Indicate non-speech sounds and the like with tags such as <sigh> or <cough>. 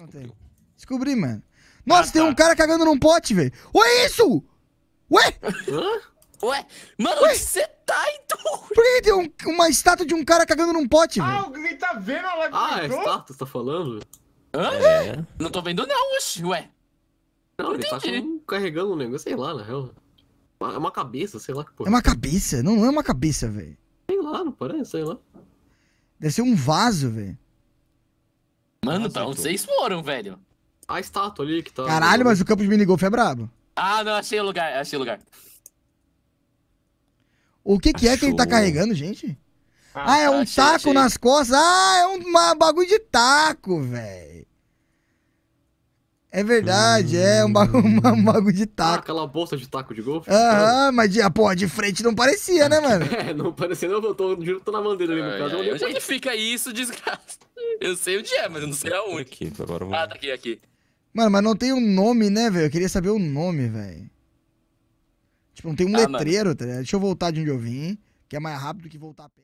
não tem. Descobri, mano. Ah, Nossa, ah, tem tá. um cara cagando num pote, velho. Ué, isso? Ué? Hã? Ué? Mano, Ué? onde você tá, então? Por que tem um, uma estátua de um cara cagando num pote, velho? Ah, alguém tá vendo ela Ah, é estátua, você tá falando? Hã? É. Não tô vendo não, oxe. Ué? Não, não ele tá entendi. tá um, carregando um negócio, sei lá, na real. É uma cabeça, sei lá que porra. É uma cabeça? Não, não é uma cabeça, velho. Sei lá, não parece, sei lá. Deve ser um vaso, velho. Mano, pra onde vocês foram, velho? A estátua ali que tá. Caralho, mas o campo de minigolf é brabo. Ah, não, achei o lugar, achei o lugar. O que, que é que ele tá carregando, gente? Ah, ah é um achei, taco achei. nas costas. Ah, é um bagulho de taco, velho. É verdade, hum. é um bagulho, <laughs> hum. um bagulho de taco. Ah, aquela bolsa de taco de golfe? Aham, é. mas de, ah, pô, de frente não parecia, né, <laughs> é, mano? é, não parecia, não. Eu tô, eu tô na bandeira ali no caso. onde é, fica isso, desgraça? Eu sei onde é, mas eu não sei aonde. Aqui, agora vou... Ah, tá aqui, aqui. Mano, mas não tem um nome, né, velho? Eu queria saber o nome, velho. Tipo, não tem um ah, letreiro, tá ligado? Deixa eu voltar de onde eu vim, que é mais rápido que voltar a pé.